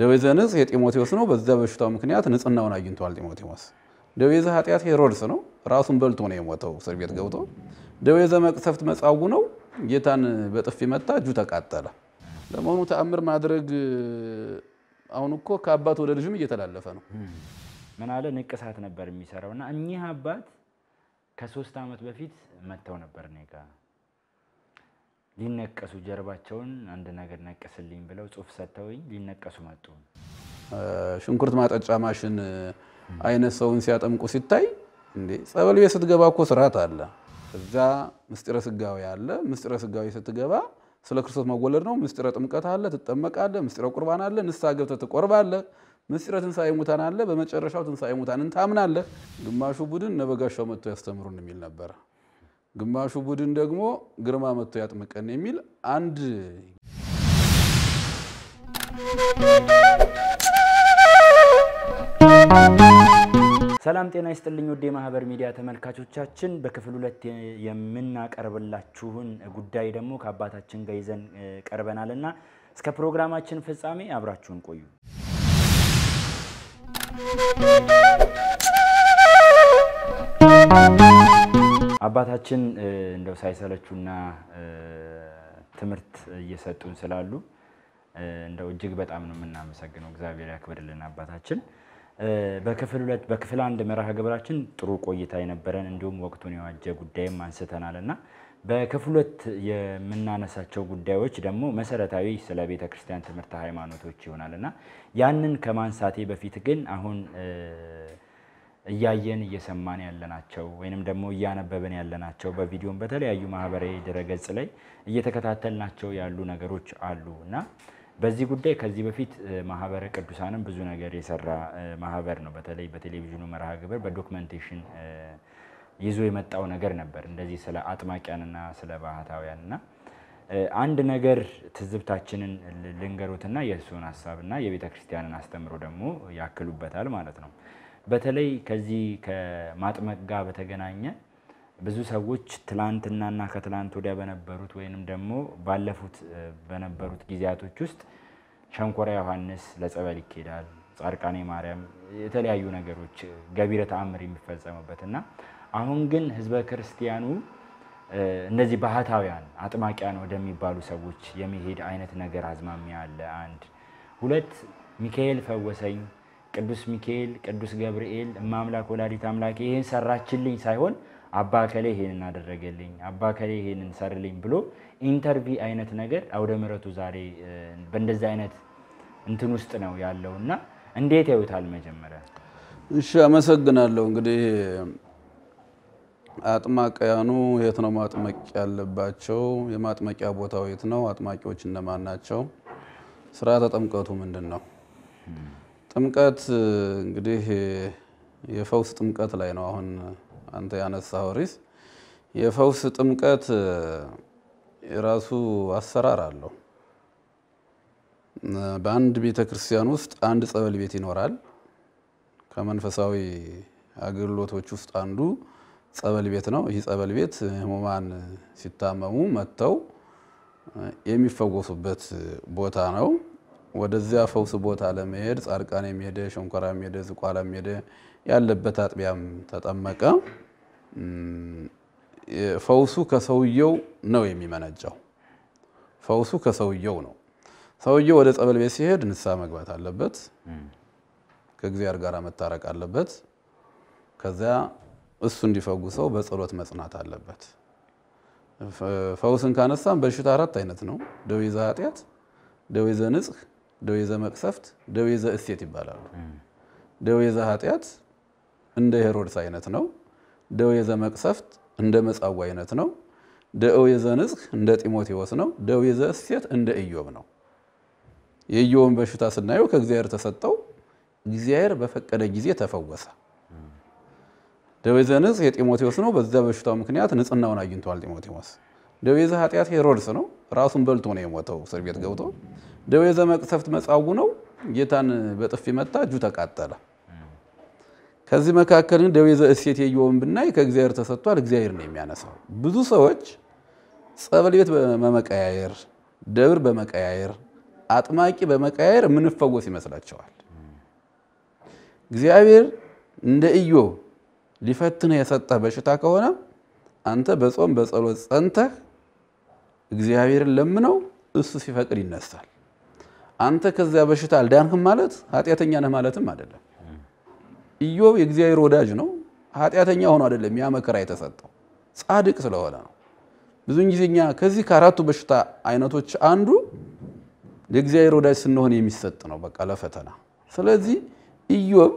ደዌ ዘንጽ የጢሞቴዎስ ነው። በዛ በሽታው ምክንያት ንጽህናውን አግኝቷል ጢሞቴዎስ። ደዌ ኃጢአት ሄሮድስ ነው። ራሱን በልቶ ነው የሞተው እስር ቤት ገብቶ። ደዌ መቅሰፍት መጻጉ ነው። ጌታን በጥፊ መታ፣ እጁ ተቃጠለ። ለመሆኑ ተአምር ማድረግ አሁን እኮ ከአባት ወደ ልጅም እየተላለፈ ነው። ምን አለ ንቅሳት ነበር የሚሰራው እና እኚህ አባት ከሶስት ዓመት በፊት መጥተው ነበር እኔ ጋር ሊነቀሱ ጀርባቸውን አንድ ነገር ነቀስልኝ ብለው ጽሁፍ ሰጥተውኝ ሊነቀሱ መጡ። ሽንኩርት ማጠጫ ማሽን አይነት ሰውን ሲያጠምቁ ሲታይ እንዴ ጸበል ቤት ስትገባ እኮ ስርዓት አለ። እዛ ምስጢረ ስጋዊ አለ። ምስጢረ ስጋዊ ስትገባ ስለ ክርስቶስ መወለድ ነው። ምስጢረ ጥምቀት አለ፣ ትጠመቃለ። ምስጢረ ቁርባን አለ፣ ንስሐ ገብተህ ትቆርባለህ። ምስጢረ ትንሣኤ ሙታን አለ፣ በመጨረሻው ትንሣኤ ሙታንን ታምናለህ። ግማሹ ቡድን ነበጋሻው መጥቶ ያስተምሩን የሚል ነበረ። ግማሹ ቡድን ደግሞ ግርማ መጥቶ ያጥምቀን የሚል አንድ ሰላም ጤና ይስጥልኝ። ወደ የማህበር ሚዲያ ተመልካቾቻችን በክፍል ሁለት የምናቀርብላችሁን ጉዳይ ደግሞ ከአባታችን ጋር ይዘን ቀርበናል እና እስከ ፕሮግራማችን ፍጻሜ አብራችሁን ቆዩ። አባታችን እንደው ሳይሰለቹና ትምህርት እየሰጡን ስላሉ እንደው እጅግ በጣም ነው የምናመሰግነው። እግዚአብሔር ያክብርልን አባታችን። በክፍል ሁለት በክፍል አንድ መርሃ ግብራችን ጥሩ ቆይታ የነበረን እንዲሁም ወቅቱን የዋጀ ጉዳይም አንስተናል እና በክፍል ሁለት የምናነሳቸው ጉዳዮች ደግሞ መሰረታዊ ስለ ቤተ ክርስቲያን ትምህርት ሃይማኖቶች ይሆናል እና ያንን ከማንሳቴ በፊት ግን አሁን እያየን እየሰማን ያለናቸው ወይንም ደግሞ እያነበብን ያለናቸው በቪዲዮም በተለያዩ ማህበራዊ ድረገጽ ላይ እየተከታተልናቸው ያሉ ነገሮች አሉ እና በዚህ ጉዳይ ከዚህ በፊት ማህበረ ቅዱሳንም ብዙ ነገር የሰራ ማህበር ነው። በተለይ በቴሌቪዥኑ መርሃ ግብር በዶክመንቴሽን ይዞ የመጣው ነገር ነበር። እንደዚህ ስለ አጥማቂያንና ስለ ባህታውያንና አንድ ነገር ትዝብታችንን ልንገሩትና የእሱን ሀሳብና የቤተ ክርስቲያንን አስተምሮ ደግሞ ያክሉበታል ማለት ነው። በተለይ ከዚህ ከማጥመቅ ጋር በተገናኘ ብዙ ሰዎች ትላንትናና ከትላንት ወዲያ በነበሩት ወይንም ደግሞ ባለፉት በነበሩት ጊዜያቶች ውስጥ ሸንኮራ ዮሐንስ ለጸበል ይኬዳል፣ ጻድቃኔ ማርያም፣ የተለያዩ ነገሮች ገቢረ ተአምር የሚፈጸምበት እና አሁን ግን ህዝበ ክርስቲያኑ እነዚህ ባህታውያን አጥማቂያን ወደሚባሉ ሰዎች የሚሄድ አይነት ነገር አዝማሚያ አለ። አንድ ሁለት ሚካኤል ፈወሰኝ ቅዱስ ሚካኤል፣ ቅዱስ ገብርኤል፣ እማምላክ ወላዲት አምላክ ይህን ሰራችልኝ ሳይሆን አባ ከሌ ይሄንን አደረገልኝ፣ አባ ከሌ ይሄንን ሰርልኝ ብሎ ኢንተርቪ አይነት ነገር አውደ ምረቱ ዛሬ በእንደዚህ አይነት እንትን ውስጥ ነው ያለው እና እንዴት ያዩታል? መጀመሪያ እሺ፣ አመሰግናለሁ። እንግዲህ አጥማቂያኑ የት ነው ማጥመቅ ያለባቸው? የማጥመቂያ ቦታው የት ነው? አጥማቂዎች እነማን ናቸው? ስርዓተ ጥምቀቱ ምንድን ነው? ጥምቀት እንግዲህ የፈውስ ጥምቀት ላይ ነው አሁን አንተ ያነሳው ሪስ የፈውስ ጥምቀት የራሱ አሰራር አለው። በአንድ ቤተ ክርስቲያን ውስጥ አንድ ጸበል ቤት ይኖራል። ከመንፈሳዊ አገልግሎቶች ውስጥ አንዱ ጸበል ቤት ነው። ይህ ጸበል ቤት ህሙማን ሲታመሙ መጥተው የሚፈወሱበት ቦታ ነው። ወደዚያ ፈውስ ቦታ ለመሄድ ጻድቃኔም የሚሄደ ሸንኮራ የሚሄደ ዝቋላ ሄደ፣ ያለበት አጥቢያም ተጠመቀ። ፈውሱ ከሰውየው ነው የሚመነጨው። ፈውሱ ከሰውየው ነው። ሰውየው ወደ ጸበል ቤት ሲሄድ ንስሐ መግባት አለበት፣ ከእግዚአብሔር ጋር መታረቅ አለበት። ከዚያ እሱ እንዲፈውሰው በጸሎት መጽናት አለበት። ፈውስን ካነሳም በሽታ አራት አይነት ነው፦ ደዌ ዘኃጢአት፣ ደዌ ዘንጽሕ ደዌ ዘመቅሰፍት፣ ደዌ ዘእሴት ይባላሉ። ደዌ ዘኃጢአት እንደ ሄሮድስ አይነት ነው። ደዌ ዘመቅሰፍት እንደ መጻው አይነት ነው። ደዌ ዘንጽሕ እንደ ጢሞቴዎስ ነው። ደዌ ዘእሴት እንደ ኢዮብ ነው። የኢዮብን በሽታ ስናየው ከእግዚአብሔር ተሰጠው፣ እግዚአብሔር በፈቀደ ጊዜ ተፈወሰ። ደዌ ንጽህ የጢሞቴዎስ ነው። በዛ በሽታው ምክንያት ንጽህናውን አግኝቷል ጢሞቴዎስ። ደዌ ዘኃጢአት ሄሮድስ ነው። ራሱን በልቶ ነው የሞተው እስር ቤት ገብቶ ደዌ ዘመቅሰፍት መጻጉ ነው። ጌታን በጥፊ መታ፣ እጁ ተቃጠለ። ከዚህ መካከል ግን ደዌ ዘእሴት የየውን ብናይ ከእግዚአብሔር ተሰጥቷል፣ እግዚአብሔር ነው የሚያነሳው። ብዙ ሰዎች ጸበል ቤት በመቀያየር ደብር በመቀያየር አጥማቂ በመቀያየር የምንፈወስ ይመስላቸዋል። እግዚአብሔር እንደ እዮ ሊፈትነ የሰጠህ በሽታ ከሆነ አንተ በጾም በጸሎት ጸንተህ እግዚአብሔርን ለምነው፣ እሱ ሲፈቅድ ይነሳል። አንተ ከዚያ በሽታ አልዳንህም ማለት ኃጢአተኛ ነህ ማለትም አይደለም። ኢዮብ የእግዚአብሔር ወዳጅ ነው። ኃጢአተኛ ሆኖ አይደለም ያ መከራ የተሰጠው ጻድቅ ስለሆነ ነው። ብዙን ጊዜ እኛ ከዚህ ከአራቱ በሽታ አይነቶች አንዱ የእግዚአብሔር ወዳጅ ስንሆን የሚሰጥ ነው፣ በቃ ለፈተና። ስለዚህ ኢዮብ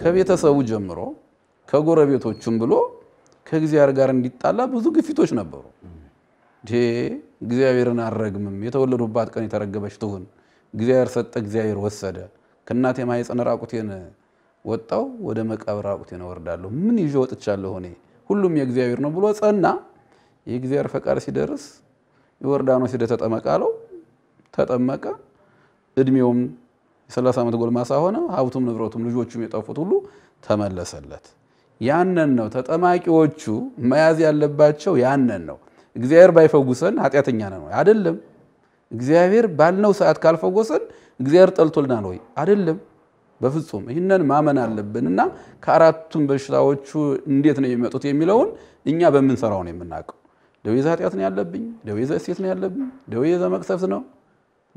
ከቤተሰቡ ጀምሮ ከጎረቤቶቹም ብሎ ከእግዚአብሔር ጋር እንዲጣላ ብዙ ግፊቶች ነበሩ። እግዚአብሔርን አረግምም የተወለዱባት ቀን የተረገመች ትሁን። እግዚአብሔር ሰጠ፣ እግዚአብሔር ወሰደ። ከእናቴ ማኅፀን ራቁቴን ወጣው፣ ወደ መቃብር ራቁቴን እወርዳለሁ። ምን ይዤ ወጥቻለሁ? ሆኔ ሁሉም የእግዚአብሔር ነው ብሎ ጸና። የእግዚአብሔር ፈቃድ ሲደርስ ዮርዳኖስ ሄደ ተጠመቀ አለው። ተጠመቀ። እድሜውም የሰላሳ ዓመት ጎልማሳ ሆነ። ሀብቱም ንብረቱም ልጆቹም የጠፉት ሁሉ ተመለሰለት። ያንን ነው ተጠማቂዎቹ መያዝ ያለባቸው። ያንን ነው እግዚአብሔር ባይፈውሰን ኃጢአተኛ ነን ወይ? አይደለም። እግዚአብሔር ባልነው ሰዓት ካልፈወሰን እግዚአብሔር ጠልቶልናል ወይ? አይደለም። በፍጹም ይህንን ማመን አለብን እና ከአራቱም በሽታዎቹ እንዴት ነው የሚመጡት የሚለውን እኛ በምንሰራው ነው የምናውቀው። ደዌ ኃጢአት ነው ያለብኝ፣ ደዌ ዘሴት ነው ያለብኝ፣ ደዌ ዘመቅሰፍት ነው፣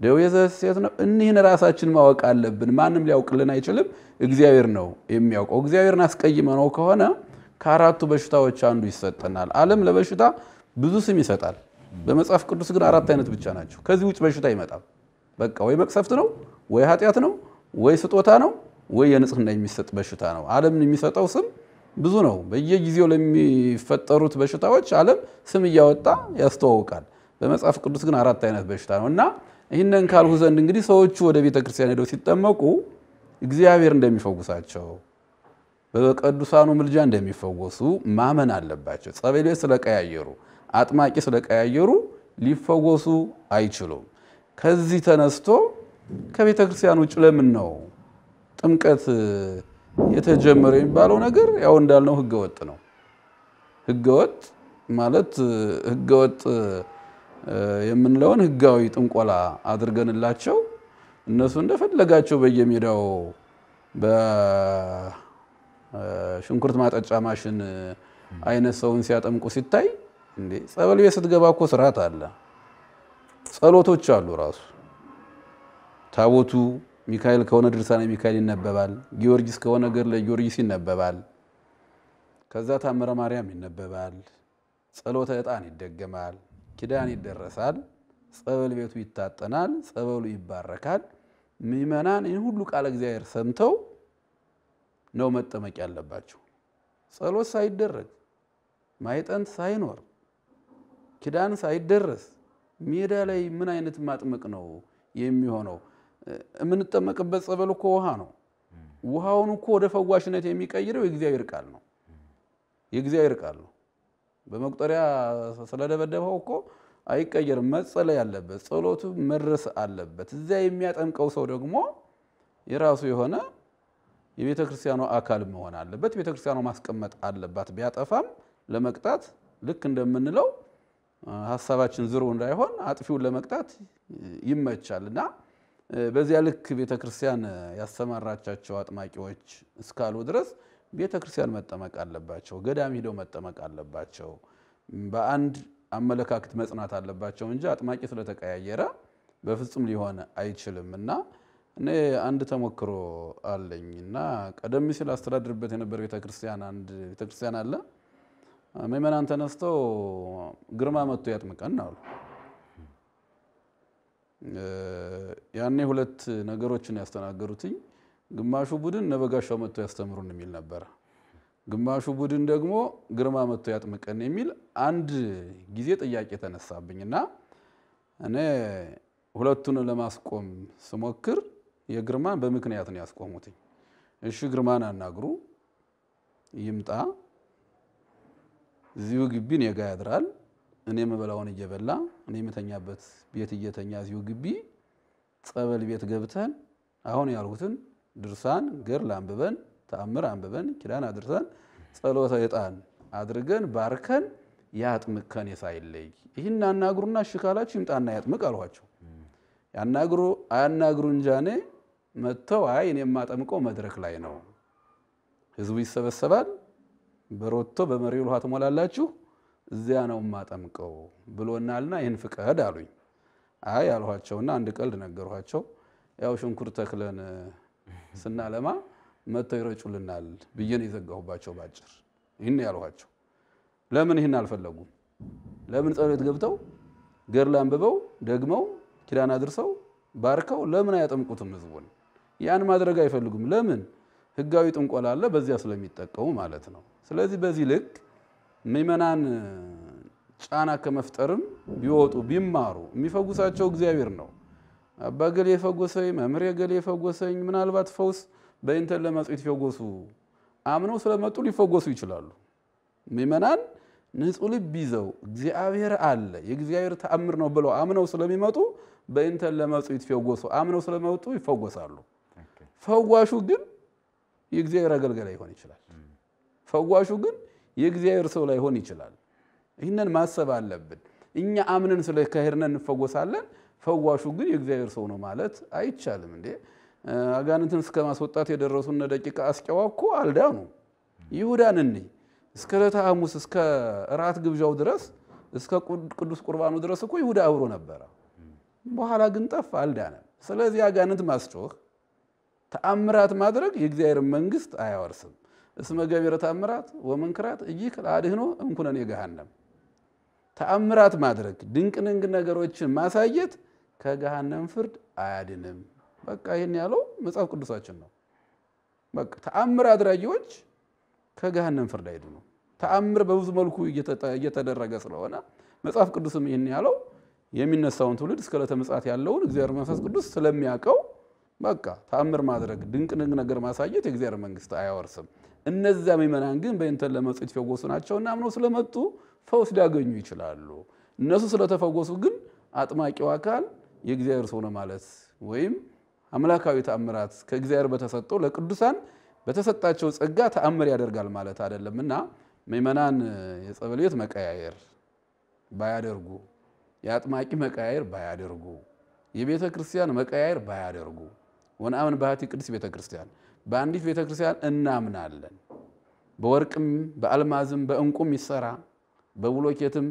ደዌ ዘሴት ነው። እኒህን ራሳችን ማወቅ አለብን። ማንም ሊያውቅልን አይችልም። እግዚአብሔር ነው የሚያውቀው። እግዚአብሔርን አስቀይመነው ከሆነ ከአራቱ በሽታዎች አንዱ ይሰጠናል። ዓለም ለበሽታ ብዙ ስም ይሰጣል። በመጽሐፍ ቅዱስ ግን አራት አይነት ብቻ ናቸው። ከዚህ ውጭ በሽታ አይመጣም። በቃ ወይ መቅሰፍት ነው፣ ወይ ኃጢአት ነው፣ ወይ ስጦታ ነው፣ ወይ የንጽህና የሚሰጥ በሽታ ነው። ዓለምን የሚሰጠው ስም ብዙ ነው። በየጊዜው ለሚፈጠሩት በሽታዎች ዓለም ስም እያወጣ ያስተዋውቃል። በመጽሐፍ ቅዱስ ግን አራት አይነት በሽታ ነው እና ይህንን ካልሁ ዘንድ እንግዲህ ሰዎቹ ወደ ቤተ ክርስቲያን ሄደው ሲጠመቁ እግዚአብሔር እንደሚፈውሳቸው በቅዱሳኑ ምልጃ እንደሚፈወሱ ማመን አለባቸው። ጸበሌ ስለቀያየሩ አጥማቂ ስለቀያየሩ ሊፈወሱ አይችሉም። ከዚህ ተነስቶ ከቤተ ክርስቲያን ውጭ ለምን ነው ጥምቀት የተጀመረ የሚባለው ነገር ያው እንዳልነው ህገወጥ ነው። ህገወጥ ማለት ህገወጥ የምንለውን ህጋዊ ጥንቆላ አድርገንላቸው እነሱ እንደፈለጋቸው በየሜዳው በሽንኩርት ማጠጫ ማሽን አይነት ሰውን ሲያጠምቁ ሲታይ እንዴ ጸበል ቤት ስትገባ እኮ ስርዓት አለ። ጸሎቶች አሉ። ራሱ ታቦቱ ሚካኤል ከሆነ ድርሳነ ሚካኤል ይነበባል። ጊዮርጊስ ከሆነ ገድለ ጊዮርጊስ ይነበባል። ከዛ ታምረ ማርያም ይነበባል። ጸሎተ ዕጣን ይደገማል። ኪዳን ይደረሳል። ጸበል ቤቱ ይታጠናል። ጸበሉ ይባረካል። ምእመናን ይህን ሁሉ ቃለ እግዚአብሔር ሰምተው ነው መጠመቅ ያለባቸው። ጸሎት ሳይደረግ ማይጠንት ሳይኖር ኪዳን ሳይደረስ ሜዳ ላይ ምን አይነት ማጥመቅ ነው የሚሆነው? የምንጠመቅበት ጸበል እኮ ውሃ ነው። ውሃውን እኮ ወደ ፈዋሽነት የሚቀይረው የእግዚአብሔር ቃል ነው። የእግዚአብሔር ቃል ነው። በመቁጠሪያ ስለደበደበው እኮ አይቀየርም። መጸለይ አለበት፣ ጸሎቱ መድረስ አለበት። እዚያ የሚያጠምቀው ሰው ደግሞ የራሱ የሆነ የቤተ ክርስቲያኑ አካል መሆን አለበት። ቤተ ማስቀመጥ አለባት። ቢያጠፋም ለመቅጣት ልክ እንደምንለው ሀሳባችን ዝሩ እንዳይሆን አጥፊውን ለመቅጣት ይመቻል እና በዚያ ልክ ቤተክርስቲያን ያሰማራቻቸው አጥማቂዎች እስካሉ ድረስ ቤተክርስቲያን መጠመቅ አለባቸው፣ ገዳም ሂደው መጠመቅ አለባቸው፣ በአንድ አመለካከት መጽናት አለባቸው እንጂ አጥማቂ ስለተቀያየረ በፍጹም ሊሆን አይችልም እና እኔ አንድ ተሞክሮ አለኝ እና ቀደም ሲል አስተዳድርበት የነበር ቤተክርስቲያን አንድ ቤተክርስቲያን አለ ምእመናን ተነስተው ግርማ መጥቶ ያጥምቀን አሉ። ያኔ ሁለት ነገሮችን ያስተናገሩትኝ ግማሹ ቡድን ነበጋሻው መጥቶ ያስተምሩን የሚል ነበረ። ግማሹ ቡድን ደግሞ ግርማ መጥቶ ያጥምቀን የሚል አንድ ጊዜ ጥያቄ ተነሳብኝ እና እኔ ሁለቱን ለማስቆም ስሞክር የግርማን በምክንያት ነው ያስቆሙትኝ። እሺ ግርማን አናግሩ ይምጣ እዚሁ ግቢ እኔ ያድራል። እኔ የምበላውን እየበላ እኔ የምተኛበት ቤት እየተኛ እዚሁ ግቢ ጸበል ቤት ገብተን አሁን ያልኩትን ድርሳን ገድል አንብበን ተአምር አንብበን ኪዳን አድርሰን ጸሎተ ዕጣን አድርገን ባርከን ያጥምቅ ከኔ ሳይለይ ይህን አናግሩና እሺ ካላችሁ ይምጣና ያጥምቅ አልኋቸው። ያናግሩ አያናግሩ እንጃኔ መጥተው አይ እኔ የማጠምቀው መድረክ ላይ ነው። ህዝቡ ይሰበሰባል። በሮቶ በመሪው ውሃ ትሞላላችሁ፣ እዚያ ነው ማጠምቀው ብሎናልና ይህን ፍቀድ አሉኝ። አይ አልኋቸውና አንድ ቀልድ ነገርኋቸው። ያው ሽንኩርት ተክለን ስናለማ መጥተው ይረጩልናል ብዬን የዘጋሁባቸው ባጭር። ይህን ያልኋቸው ለምን ይህን አልፈለጉም? ለምን ጸሎት ገብተው ገድል አንብበው ደግመው ኪዳን አድርሰው ባርከው ለምን አያጠምቁትም ህዝቡን? ያን ማድረግ አይፈልጉም ለምን? ህጋዊ ጥንቆላ አለ፣ በዚያ ስለሚጠቀሙ ማለት ነው። ስለዚህ በዚህ ልክ ምእመናን ጫና ከመፍጠርም ቢወጡ ቢማሩ፣ የሚፈውሳቸው እግዚአብሔር ነው። አባ ገሌ የፈወሰኝ መምህር ገሌ የፈወሰኝ። ምናልባት ፈውስ በኢንተን ለመጽ የተፈወሱ አምነው ስለመጡ ሊፈወሱ ይችላሉ። ምእመናን ንጹሕ ልብ ይዘው እግዚአብሔር አለ የእግዚአብሔር ተአምር ነው ብለው አምነው ስለሚመጡ በኢንተን ለመጽ የተፈወሱ አምነው ስለመጡ ይፈወሳሉ። ፈዋሹ ግን የእግዚአብሔር አገልጋይ ላይሆን ይችላል። ፈዋሹ ግን የእግዚአብሔር ሰው ላይሆን ይችላል። ይህንን ማሰብ አለብን። እኛ አምነን ስለ ካሄድነ እንፈወሳለን። ፈዋሹ ግን የእግዚአብሔር ሰው ነው ማለት አይቻልም። እንዴ አጋንንትን እስከ ማስወጣት የደረሱ እነ ደቂቀ አስቄዋ እኮ አልዳኑ። ይሁዳን እንይ እስከ ዕለተ ሐሙስ እስከ እራት ግብዣው ድረስ እስከ ቅዱስ ቁርባኑ ድረስ እኮ ይሁዳ አብሮ ነበረ። በኋላ ግን ጠፋ፣ አልዳነም። ስለዚህ አጋንንት ማስጮህ ተአምራት ማድረግ የእግዚአብሔር መንግስት አያወርስም። እስመ ገቢረ ተአምራት ወመንክራት እይክ ለአድህኖ እንኩነን የገሃነም ተአምራት ማድረግ ድንቅ ድንቅ ነገሮችን ማሳየት ከገሃነም ፍርድ አያድንም። በቃ ይህን ያለው መጽሐፍ ቅዱሳችን ነው። በቃ ተአምር አድራጊዎች ከገሃነም ፍርድ አይድኑ። ተአምር በብዙ መልኩ እየተደረገ ስለሆነ መጽሐፍ ቅዱስም ይህን ያለው የሚነሳውን ትውልድ እስከ ዕለተ ምጽአት ያለውን እግዚአብሔር መንፈስ ቅዱስ ስለሚያውቀው በቃ ተአምር ማድረግ ድንቅ ድንቅ ነገር ማሳየት የእግዚአብሔር መንግስት አያወርስም። እነዚያ ምእመናን ግን በእንተን ለመጽ የተፈወሱ ናቸውና አምነው ስለመጡ ፈውስ ሊያገኙ ይችላሉ። እነሱ ስለተፈወሱ ግን አጥማቂው አካል የእግዚአብሔር ሰው ነው ማለት ወይም አምላካዊ ተአምራት ከእግዚአብሔር በተሰጠው ለቅዱሳን በተሰጣቸው ጸጋ ተአምር ያደርጋል ማለት አይደለም እና ምእመናን የጸበል ቤት መቀያየር ባያደርጉ፣ የአጥማቂ መቀያየር ባያደርጉ፣ የቤተ ክርስቲያን መቀያየር ባያደርጉ ወነአምን ባህቲ ቅድስት ቤተክርስቲያን በአንዲት ቤተክርስቲያን እናምናለን። በወርቅም በአልማዝም በእንቁም ይሰራ፣ በብሎኬትም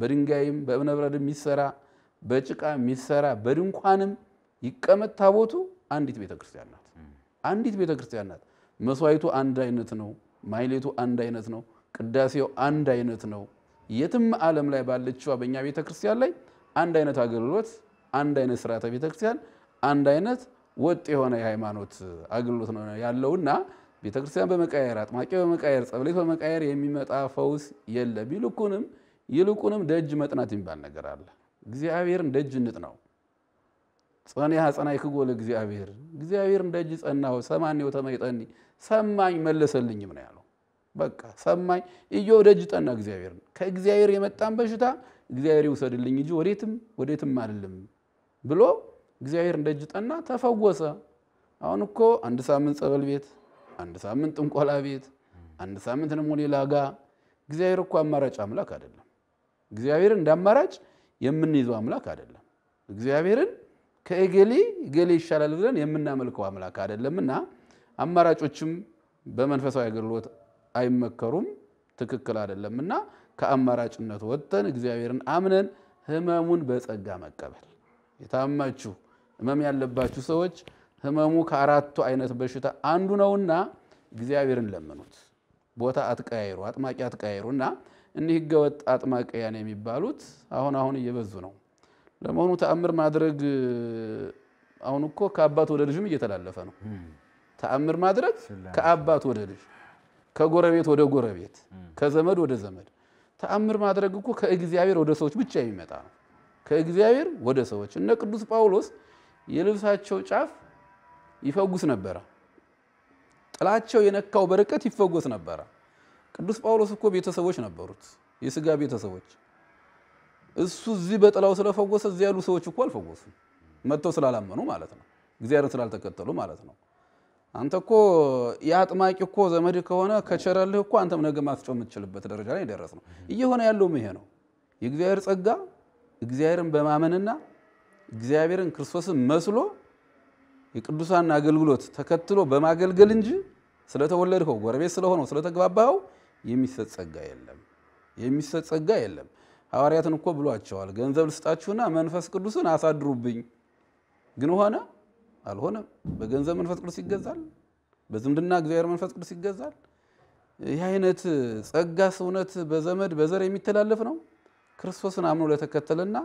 በድንጋይም በእብነበረድም ይሰራ፣ በጭቃ ይሰራ፣ በድንኳንም ይቀመጥ ታቦቱ አንዲት ቤተክርስቲያን ናት። አንዲት ቤተክርስቲያን ናት። መስዋዕቱ አንድ አይነት ነው። ማይሌቱ አንድ አይነት ነው። ቅዳሴው አንድ አይነት ነው። የትም ዓለም ላይ ባለችዋ በእኛ ቤተክርስቲያን ላይ አንድ አይነት አገልግሎት፣ አንድ አይነት ስርዓተ ቤተክርስቲያን፣ አንድ አይነት ወጥ የሆነ የሃይማኖት አገልግሎት ነው ያለውና ቤተክርስቲያን በመቀየር አጥማቂ በመቀየር ጸብሌት በመቀየር የሚመጣ ፈውስ የለም። ይልቁንም ይልቁንም ደጅ መጥናት የሚባል ነገር አለ። እግዚአብሔርን ደጅ እንጥናው። ጸንያ ክጎል እግዚአብሔር እግዚአብሔርን ደጅ ጸናሁ ሰማኔው ተመይጠኒ ሰማኝ መለሰልኝም ነው ያለው። በቃ ሰማኝ። እዮ ደጅ ጠና እግዚአብሔርን። ከእግዚአብሔር የመጣን በሽታ እግዚአብሔር ይውሰድልኝ እንጂ ወዴትም ወዴትም አልልም ብሎ እግዚአብሔር እንደ እጅ ጠና ተፈወሰ። አሁን እኮ አንድ ሳምንት ጸበል ቤት፣ አንድ ሳምንት ጥንቆላ ቤት፣ አንድ ሳምንት ደግሞ ሌላ ጋ። እግዚአብሔር እኮ አማራጭ አምላክ አይደለም። እግዚአብሔር እንደ አማራጭ የምንይዘው አምላክ አይደለም። እግዚአብሔርን ከእገሌ እገሌ ይሻላል ብለን የምናመልከው አምላክ አይደለምና አማራጮችም በመንፈሳዊ አገልግሎት አይመከሩም፣ ትክክል አይደለምና ከአማራጭነት ወጥተን እግዚአብሔርን አምነን ህመሙን በጸጋ መቀበል የታማችሁ ህመም ያለባችሁ ሰዎች ህመሙ ከአራቱ አይነት በሽታ አንዱ ነውና እግዚአብሔርን ለምኑት። ቦታ አትቀያይሩ፣ አጥማቂ አትቀያይሩ እና እኒህ ህገወጥ አጥማቂያን የሚባሉት አሁን አሁን እየበዙ ነው። ለመሆኑ ተአምር ማድረግ አሁን እኮ ከአባት ወደ ልጅም እየተላለፈ ነው። ተአምር ማድረግ ከአባት ወደ ልጅ፣ ከጎረቤት ወደ ጎረቤት፣ ከዘመድ ወደ ዘመድ ተአምር ማድረግ እኮ ከእግዚአብሔር ወደ ሰዎች ብቻ የሚመጣ ነው። ከእግዚአብሔር ወደ ሰዎች እነ ቅዱስ ጳውሎስ የልብሳቸው ጫፍ ይፈጉስ ነበረ። ጥላቸው የነካው በርቀት ይፈጎስ ነበረ። ቅዱስ ጳውሎስ እኮ ቤተሰቦች ነበሩት፣ የስጋ ቤተሰቦች። እሱ እዚህ በጥላው ስለፈጎሰ እዚህ ያሉ ሰዎች እኮ አልፈወሱም፣ መጥተው ስላላመኑ ማለት ነው፣ እግዚአብሔር ስላልተከተሉ ማለት ነው። አንተ እኮ የአጥማቂ እኮ ዘመድ ከሆነ ከቸረልህ እኮ አንተም ነገ ማስጮህ የምትችልበት ደረጃ ላይ ደረስ ነው። እየሆነ ያለውም ይሄ ነው። የእግዚአብሔር ጸጋ እግዚአብሔርን በማመንና እግዚአብሔርን ክርስቶስን መስሎ የቅዱሳን አገልግሎት ተከትሎ በማገልገል እንጂ ስለተወለድከው ጎረቤት ስለሆነው ስለተግባባኸው የሚሰጥ ጸጋ የለም፣ የሚሰጥ ጸጋ የለም። ሐዋርያትን እኮ ብሏቸዋል፣ ገንዘብ ልስጣችሁና መንፈስ ቅዱስን አሳድሩብኝ። ግን ሆነ አልሆነም? በገንዘብ መንፈስ ቅዱስ ይገዛል፣ በዝምድና እግዚአብሔር መንፈስ ቅዱስ ይገዛል። ይህ አይነት ጸጋ እውነት በዘመድ በዘር የሚተላለፍ ነው? ክርስቶስን አምኖ ለተከተለና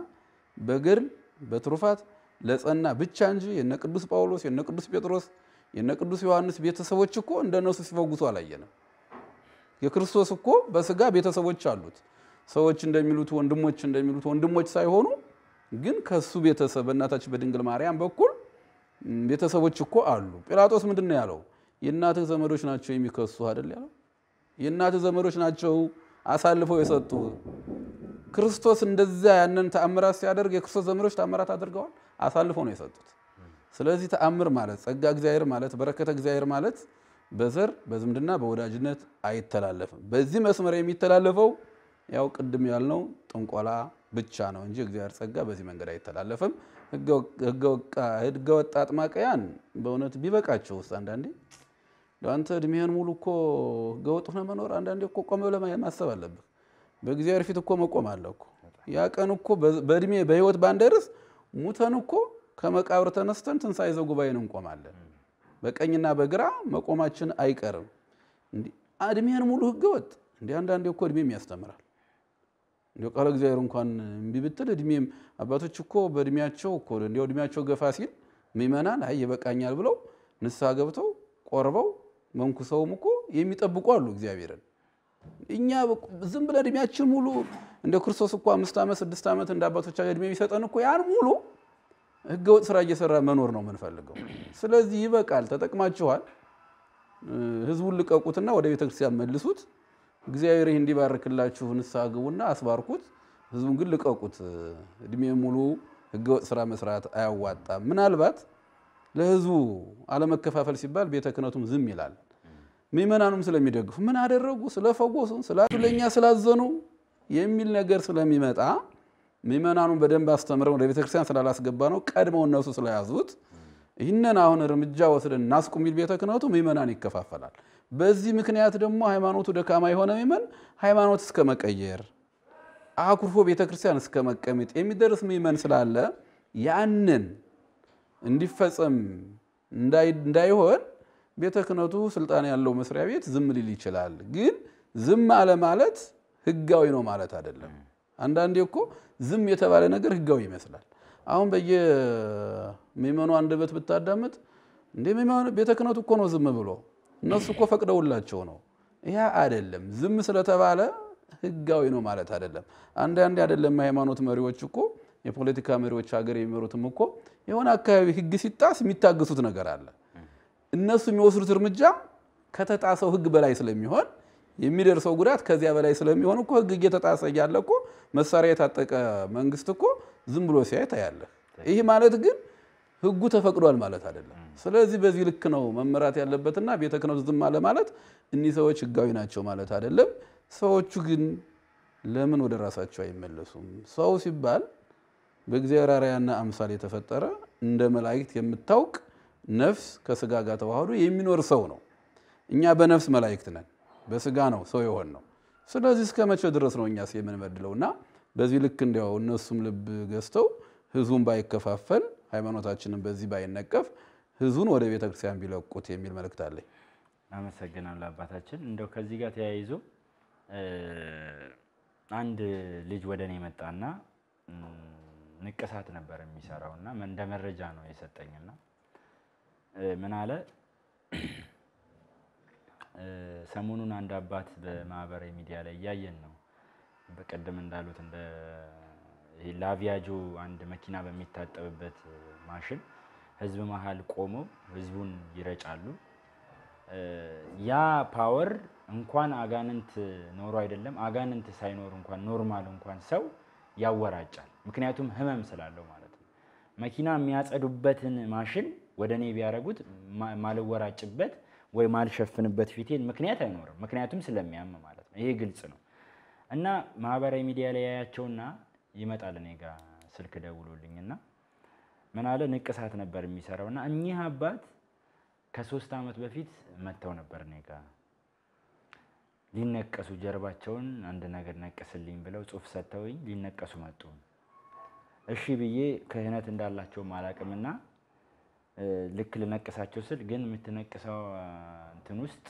በገድል በትሩፋት ለጸና ብቻ እንጂ የነ ቅዱስ ጳውሎስ የነ ቅዱስ ጴጥሮስ የነ ቅዱስ ዮሐንስ ቤተሰቦች እኮ እንደነሱ ሲፈውሱ አላየንም። የክርስቶስ እኮ በስጋ ቤተሰቦች አሉት። ሰዎች እንደሚሉት ወንድሞች እንደሚሉት ወንድሞች ሳይሆኑ ግን ከሱ ቤተሰብ በእናታችን በድንግል ማርያም በኩል ቤተሰቦች እኮ አሉ። ጲላጦስ ምንድን ነው ያለው? የእናትህ ዘመዶች ናቸው የሚከሱ አይደል ያለው። የእናትህ ዘመዶች ናቸው አሳልፈው የሰጡ ክርስቶስ እንደዛ ያንን ተአምራት ሲያደርግ የክርስቶስ ዘመዶች ተአምራት አድርገዋል፣ አሳልፎ ነው የሰጡት። ስለዚህ ተአምር ማለት ጸጋ እግዚአብሔር ማለት በረከተ እግዚአብሔር ማለት በዘር በዝምድና በወዳጅነት አይተላለፍም። በዚህ መስመር የሚተላለፈው ያው ቅድም ያልነው ጥንቆላ ብቻ ነው እንጂ እግዚአብሔር ጸጋ በዚህ መንገድ አይተላለፍም። ህገወጥ አጥማቀያን በእውነት ቢበቃቸው ውስጥ አንዳንዴ ለአንተ እድሜህን ሙሉ እኮ ህገወጥ ሆነ መኖር አንዳንዴ እኮ ቆመ ብለህ ማሰብ አለብህ። በእግዚአብሔር ፊት እኮ መቆም አለ እኮ። ያ ቀን እኮ በእድሜ በህይወት ባንደርስ ሙተን እኮ ከመቃብር ተነስተን ትንሣኤ ዘጉባኤን እንቆማለን። በቀኝና በግራ መቆማችን አይቀርም። እድሜህን ሙሉ ህገ ወጥ እንዲ አንዳንዴ እኮ እድሜም ያስተምራል። እንዲ ቃለ እግዚአብሔር እንኳን እምቢ ብትል እድሜም አባቶች እኮ በእድሜያቸው እኮ እንዲያው እድሜያቸው ገፋ ሲል ሚመናን አይ ይበቃኛል ብለው ንስሐ ገብተው ቆርበው መንኩሰውም እኮ የሚጠብቁ አሉ እግዚአብሔርን እኛ ዝም ብለን እድሜያችን ሙሉ እንደ ክርስቶስ እኮ አምስት ዓመት ስድስት ዓመት እንደ አባቶቻችን እድሜ የሚሰጠን እኮ ያን ሙሉ ህገወጥ ስራ እየሰራ መኖር ነው የምንፈልገው። ስለዚህ ይበቃል፣ ተጠቅማችኋል፣ ህዝቡን ልቀቁትና ወደ ቤተክርስቲያን መልሱት። እግዚአብሔር ይህ እንዲባርክላችሁ ንስሐ ግቡና አስባርኩት። ህዝቡን ግን ልቀቁት። እድሜ ሙሉ ህገወጥ ስራ መስራት አያዋጣም። ምናልባት ለህዝቡ አለመከፋፈል ሲባል ቤተ ክህነቱም ዝም ይላል። ምእመናኑም ስለሚደግፉ ምን አደረጉ ስለፈወሱን፣ ስላቱ ለእኛ ስላዘኑ የሚል ነገር ስለሚመጣ ምእመናኑን በደንብ አስተምረው ወደ ቤተክርስቲያን ስላላስገባ ነው ቀድመው እነሱ ስለያዙት ይህንን አሁን እርምጃ ወስደን እናስቁ የሚል ቤተ ክህነቱ ምእመናን ይከፋፈላል። በዚህ ምክንያት ደግሞ ሃይማኖቱ ደካማ የሆነ ምእመን ሃይማኖት እስከ መቀየር አኩርፎ ቤተክርስቲያን እስከ መቀመጥ የሚደርስ ምእመን ስላለ ያንን እንዲፈጸም እንዳይሆን ቤተ ክህነቱ ስልጣን ያለው መስሪያ ቤት ዝም ሊል ይችላል። ግን ዝም አለ ማለት ህጋዊ ነው ማለት አይደለም። አንዳንዴ እኮ ዝም የተባለ ነገር ህጋዊ ይመስላል። አሁን በየምዕመኑ አንደበት ብታዳምጥ እንደ ቤተ ክህነቱ እኮ ነው ዝም ብሎ እነሱ እኮ ፈቅደውላቸው ነው። ያ አይደለም ዝም ስለተባለ ህጋዊ ነው ማለት አይደለም። አንዳንዴ አይደለም ሃይማኖት መሪዎች እኮ የፖለቲካ መሪዎች ሀገር የሚመሩትም እኮ የሆነ አካባቢ ህግ ሲጣስ የሚታገሱት ነገር አለ። እነሱ የሚወስዱት እርምጃ ከተጣሰው ህግ በላይ ስለሚሆን የሚደርሰው ጉዳት ከዚያ በላይ ስለሚሆን እኮ ህግ እየተጣሰ እያለ እኮ መሳሪያ የታጠቀ መንግስት እኮ ዝም ብሎ ሲያይ ታያለህ። ይህ ማለት ግን ህጉ ተፈቅዷል ማለት አይደለም። ስለዚህ በዚህ ልክ ነው መመራት ያለበትና ቤተ ክህነቱ ዝም አለ ማለት እኒህ ሰዎች ህጋዊ ናቸው ማለት አይደለም። ሰዎቹ ግን ለምን ወደ ራሳቸው አይመለሱም? ሰው ሲባል በእግዚአብሔር አርአያና አምሳል የተፈጠረ እንደ መላእክት የምታውቅ ነፍስ ከስጋ ጋር ተዋህዶ የሚኖር ሰው ነው። እኛ በነፍስ መላእክት ነን፣ በስጋ ነው ሰው የሆን ነው። ስለዚህ እስከ መቼ ድረስ ነው እኛስ የምንበድለው? እና በዚህ ልክ እንዲያው እነሱም ልብ ገዝተው ህዝቡን ባይከፋፈል ሃይማኖታችንን በዚህ ባይነቀፍ ህዝቡን ወደ ቤተ ክርስቲያን ቢለቁት የሚል መልእክት አለኝ። አመሰግናለሁ አባታችን። እንደው ከዚህ ጋር ተያይዞ አንድ ልጅ ወደ እኔ መጣና ንቅሳት ነበር እና እንደ መረጃ ነው የሰጠኝና ምን አለ ሰሞኑን አንድ አባት በማህበራዊ ሚዲያ ላይ እያየን ነው። በቀደም እንዳሉት እንደ ላቪያጆ አንድ መኪና በሚታጠብበት ማሽን ህዝብ መሀል ቆመው ህዝቡን ይረጫሉ። ያ ፓወር እንኳን አጋንንት ኖሮ አይደለም አጋንንት ሳይኖር እንኳን ኖርማል እንኳን ሰው ያወራጫል። ምክንያቱም ህመም ስላለው ማለት ነው። መኪና የሚያጸዱበትን ማሽን ወደ እኔ ቢያደረጉት ማልወራጭበት ወይ ማልሸፍንበት ፊቴን ምክንያት አይኖርም። ምክንያቱም ስለሚያም ማለት ነው። ይሄ ግልጽ ነው እና ማህበራዊ ሚዲያ ላይ ያያቸውና ይመጣል እኔ ጋ ስልክ ደውሎልኝ እና ምን አለ ንቅሳት ነበር የሚሰራው እና እኚህ አባት ከሶስት ዓመት በፊት መጥተው ነበር እኔ ጋ ሊነቀሱ ጀርባቸውን አንድ ነገር ነቅስልኝ ብለው ጽሁፍ ሰጥተውኝ ሊነቀሱ መጡ። እሺ ብዬ ክህነት እንዳላቸውም አላቅምና ልክ ልነቅሳቸው ስል ግን የምትነቅሰው እንትን ውስጥ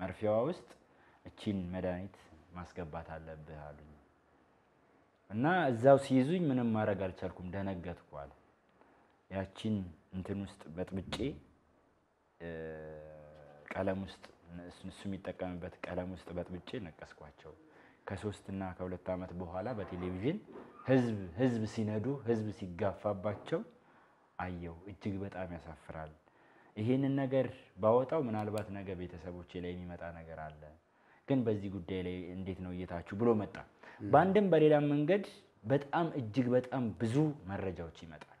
መርፌዋ ውስጥ እቺን መድኃኒት ማስገባት አለብህ አሉኝ እና እዛው ሲይዙኝ ምንም ማድረግ አልቻልኩም። ደነገጥኩ አለ ያቺን እንትን ውስጥ በጥብጬ ቀለም ውስጥ እሱ የሚጠቀምበት ቀለም ውስጥ በጥብጬ ነቀስኳቸው። ከሶስት እና ከሁለት ዓመት በኋላ በቴሌቪዥን ህዝብ ህዝብ ሲነዱ ህዝብ ሲጋፋባቸው አየው እጅግ በጣም ያሳፍራል። ይህንን ነገር ባወጣው ምናልባት ነገ ቤተሰቦች ላይ የሚመጣ ነገር አለ፣ ግን በዚህ ጉዳይ ላይ እንዴት ነው እየታችሁ ብሎ መጣ። በአንድም በሌላ መንገድ በጣም እጅግ በጣም ብዙ መረጃዎች ይመጣሉ።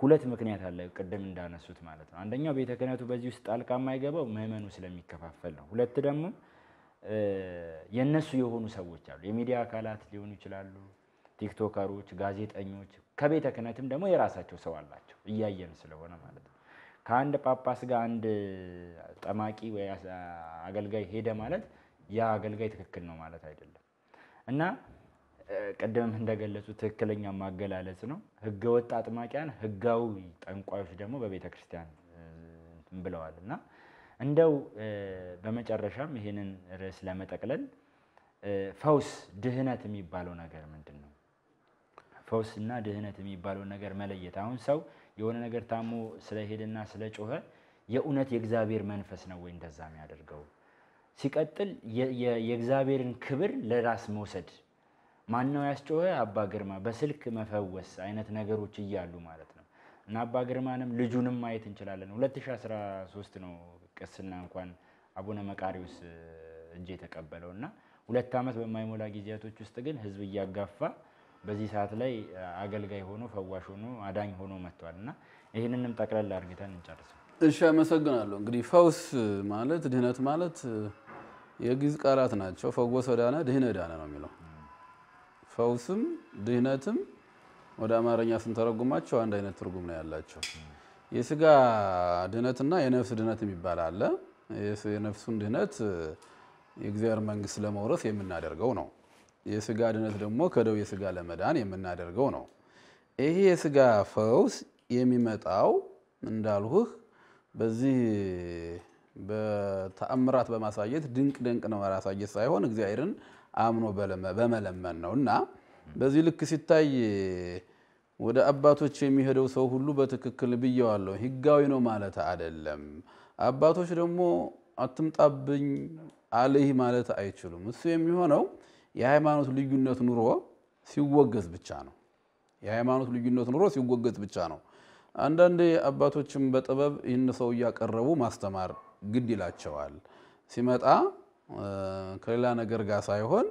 ሁለት ምክንያት አለ፣ ቅድም እንዳነሱት ማለት ነው። አንደኛው ቤተ ክህነቱ በዚህ ውስጥ ጣልቃ የማይገባው ምህመኑ ስለሚከፋፈል ነው። ሁለት ደግሞ የእነሱ የሆኑ ሰዎች አሉ፣ የሚዲያ አካላት ሊሆኑ ይችላሉ፣ ቲክቶከሮች፣ ጋዜጠኞች፣ ከቤተ ክህነትም ደግሞ የራሳቸው ሰው አላቸው እያየን ስለሆነ ማለት ነው። ከአንድ ጳጳስ ጋር አንድ ጠማቂ ወይ አገልጋይ ሄደ ማለት ያ አገልጋይ ትክክል ነው ማለት አይደለም እና ቅድምም እንደገለጹ ትክክለኛ ማገላለጽ ነው። ህገ ወጥ አጥማቂያን፣ ህጋዊ ጠንቋዮች ደግሞ በቤተ ክርስቲያን ብለዋል እና እንደው በመጨረሻም ይህንን ርዕስ ለመጠቅለል ፈውስ ድህነት የሚባለው ነገር ምንድን ነው? ፈውስና ድህነት የሚባለውን ነገር መለየት። አሁን ሰው የሆነ ነገር ታሞ ስለሄደና ስለጮኸ የእውነት የእግዚአብሔር መንፈስ ነው ወይ እንደዛ የሚያደርገው? ሲቀጥል የእግዚአብሔርን ክብር ለራስ መውሰድ ማነው ያስጮኸ? አባ ግርማ በስልክ መፈወስ አይነት ነገሮች እያሉ ማለት ነው። እና አባ ግርማንም ልጁንም ማየት እንችላለን። 2013 ነው ቅስና እንኳን አቡነ መቃሪዎስ እጅ የተቀበለው እና ሁለት ዓመት በማይሞላ ጊዜያቶች ውስጥ ግን ህዝብ እያጋፋ በዚህ ሰዓት ላይ አገልጋይ ሆኖ ፈዋሽ ሆኖ አዳኝ ሆኖ መጥቷል እና ይህንንም ጠቅለል አድርገን እንጨርስ። እሺ፣ አመሰግናለሁ። እንግዲህ ፈውስ ማለት ድህነት ማለት የግዕዝ ቃላት ናቸው። ፈወሰ ዳነ፣ ድህነ ዳነ ነው የሚለው። ፈውስም ድህነትም ወደ አማርኛ ስንተረጉማቸው አንድ አይነት ትርጉም ነው ያላቸው። የስጋ ድህነትና የነፍስ ድህነት የሚባል አለ። የነፍሱን ድህነት የእግዚአብሔር መንግስት ለመውረስ የምናደርገው ነው የስጋ ድነት ደግሞ ከደዌ ስጋ ለመዳን የምናደርገው ነው። ይሄ የስጋ ፈውስ የሚመጣው እንዳልሁህ በዚህ በተአምራት በማሳየት ድንቅ ድንቅ ነው ማሳየት ሳይሆን እግዚአብሔርን አምኖ በመለመን ነው እና በዚህ ልክ ሲታይ ወደ አባቶች የሚሄደው ሰው ሁሉ በትክክል ብየዋለሁ፣ ህጋዊ ነው ማለት አይደለም። አባቶች ደግሞ አትምጣብኝ አልህ ማለት አይችሉም። እሱ የሚሆነው የሃይማኖት ልዩነት ኑሮ ሲወገዝ ብቻ ነው። የሃይማኖት ልዩነት ኑሮ ሲወገዝ ብቻ ነው። አንዳንድ አባቶችም በጥበብ ይህን ሰው እያቀረቡ ማስተማር ግድ ይላቸዋል። ሲመጣ ከሌላ ነገር ጋር ሳይሆን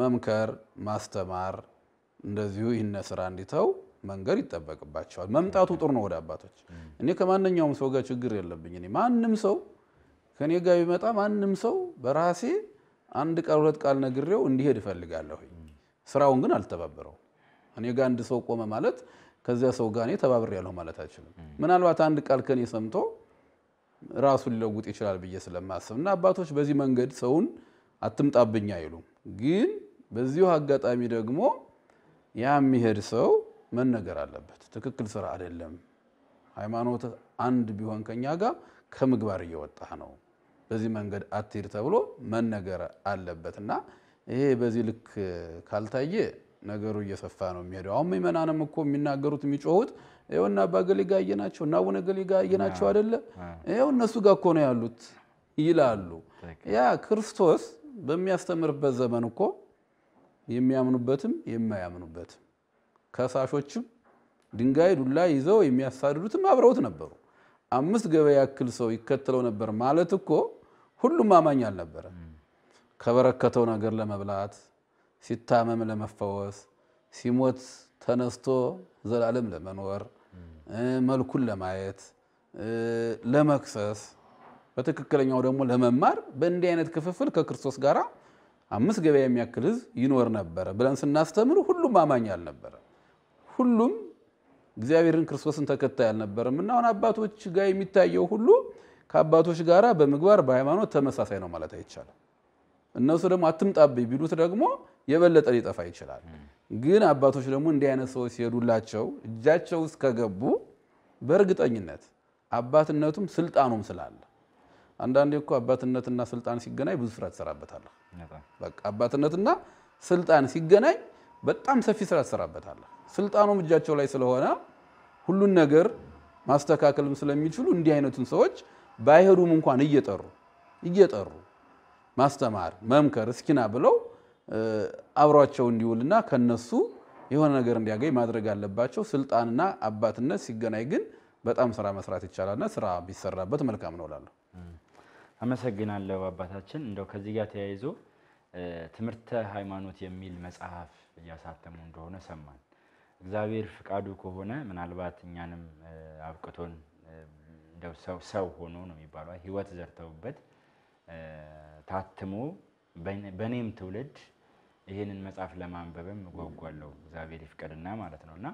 መምከር፣ ማስተማር እንደዚሁ ይህን ስራ እንዲተው መንገድ ይጠበቅባቸዋል። መምጣቱ ጥሩ ነው ወደ አባቶች። እኔ ከማንኛውም ሰው ጋር ችግር የለብኝ። ማንም ሰው ከኔ ጋር ቢመጣ ማንም ሰው በራሴ አንድ ቃል ሁለት ቃል ነግሬው እንዲሄድ እፈልጋለሁ። ስራውን ግን አልተባበረው። እኔ ጋር አንድ ሰው ቆመ ማለት ከዚያ ሰው ጋር እኔ ተባብሬ ያለሁ ማለት አይችልም። ምናልባት አንድ ቃል ከኔ ሰምቶ ራሱን ሊለውጥ ይችላል ብዬ ስለማስብ እና አባቶች በዚህ መንገድ ሰውን አትምጣብኝ አይሉም። ግን በዚሁ አጋጣሚ ደግሞ ያ የሚሄድ ሰው መነገር አለበት። ትክክል ስራ አይደለም። ሃይማኖት አንድ ቢሆን ከኛ ጋር ከምግባር እየወጣ ነው በዚህ መንገድ አትሄድ ተብሎ መነገር አለበት እና ይሄ በዚህ ልክ ካልታየ ነገሩ እየሰፋ ነው የሚሄደው። አሁን ምእመናንም እኮ የሚናገሩት የሚጮሁት ይኸው እና አባ ገሌ ጋር አየናቸው እና አቡነ ገሌ ናቸው አየናቸው አይደለ? ይኸው እነሱ ጋር እኮ ነው ያሉት ይላሉ። ያ ክርስቶስ በሚያስተምርበት ዘመን እኮ የሚያምኑበትም የማያምኑበትም ከሳሾችም ድንጋይ ዱላ ይዘው የሚያሳድዱትም አብረውት ነበሩ። አምስት ገበያ ያክል ሰው ይከተለው ነበር ማለት እኮ ሁሉም አማኝ አልነበረ። ከበረከተው ነገር ለመብላት ሲታመም ለመፈወስ ሲሞት ተነስቶ ዘላለም ለመኖር መልኩን ለማየት ለመክሰስ በትክክለኛው ደግሞ ለመማር በእንዲህ አይነት ክፍፍል ከክርስቶስ ጋር አምስት ገበያ የሚያክል ህዝብ ይኖር ነበረ ብለን ስናስተምር ሁሉም አማኝ አልነበረ። ሁሉም እግዚአብሔርን ክርስቶስን ተከታይ አልነበረም እና አሁን አባቶች ጋር የሚታየው ሁሉ ከአባቶች ጋር በምግባር በሃይማኖት ተመሳሳይ ነው ማለት አይቻልም። እነሱ ደግሞ አትምጣብኝ ቢሉት ደግሞ የበለጠ ሊጠፋ ይችላል። ግን አባቶች ደግሞ እንዲህ አይነት ሰዎች ሲሄዱላቸው እጃቸው ውስጥ ከገቡ በእርግጠኝነት አባትነቱም ስልጣኑም ስላለ አንዳንዴ እኮ አባትነትና ስልጣን ሲገናኝ ብዙ ስራ ትሰራበታለህ። በቃ አባትነትና ስልጣን ሲገናኝ በጣም ሰፊ ስራ ትሰራበታለህ። ስልጣኑም እጃቸው ላይ ስለሆነ ሁሉን ነገር ማስተካከልም ስለሚችሉ እንዲህ አይነቱን ሰዎች ባይሄዱም እንኳን እየጠሩ እየጠሩ ማስተማር መምከር እስኪና ብለው አብሯቸው እንዲውልና ከነሱ የሆነ ነገር እንዲያገኝ ማድረግ አለባቸው። ስልጣንና አባትነት ሲገናኝ ግን በጣም ስራ መስራት ይቻላልና ስራ ቢሰራበት መልካም ነው እላለሁ። አመሰግናለሁ አባታችን። እንደው ከዚህ ጋር ተያይዞ ትምህርተ ሃይማኖት የሚል መጽሐፍ እያሳተሙ እንደሆነ ሰማን። እግዚአብሔር ፍቃዱ ከሆነ ምናልባት እኛንም አብቅቶን እንደው ሰው ሰው ሆኖ ነው የሚባለው ህይወት ዘርተውበት ታትሞ በእኔም ትውልድ ይህንን መጽሐፍ ለማንበብም ጓጓለው እግዚአብሔር ይፍቀድና ማለት ነው እና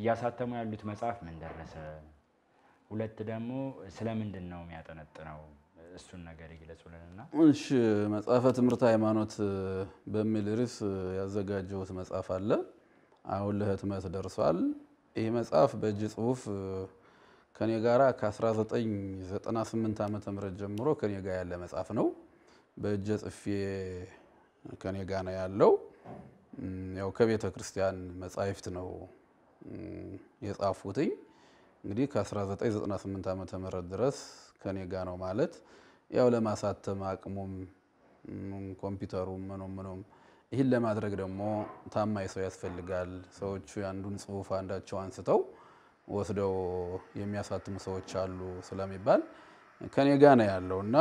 እያሳተሙ ያሉት መጽሐፍ ምን ደረሰ፣ ሁለት ደግሞ ስለምንድን ነው የሚያጠነጥነው እሱን ነገር ይግለጹልንና። እሺ፣ መጽሐፈ ትምህርት ሃይማኖት በሚል ርዕስ ያዘጋጀሁት መጽሐፍ አለ። አሁን ለህትመት ደርሷል። ይህ መጽሐፍ በእጅ ጽሁፍ ከኔ ጋራ ከ1998 ዓ ም ጀምሮ ከኔ ጋር ያለ መጽሐፍ ነው። በእጀ ጽፌ ከኔ ጋ ነው ያለው። ያው ከቤተ ክርስቲያን መጻሕፍት ነው የጻፉትኝ። እንግዲህ ከ1998 ዓ ም ድረስ ከኔ ጋ ነው ማለት ያው ለማሳተም አቅሙም ኮምፒውተሩም ምኑም ምኑም ይህን ለማድረግ ደግሞ ታማኝ ሰው ያስፈልጋል። ሰዎቹ የአንዱን ጽሁፍ አንዳቸው አንስተው ወስደው የሚያሳትሙ ሰዎች አሉ ስለሚባል ከኔ ጋ ነው ያለው እና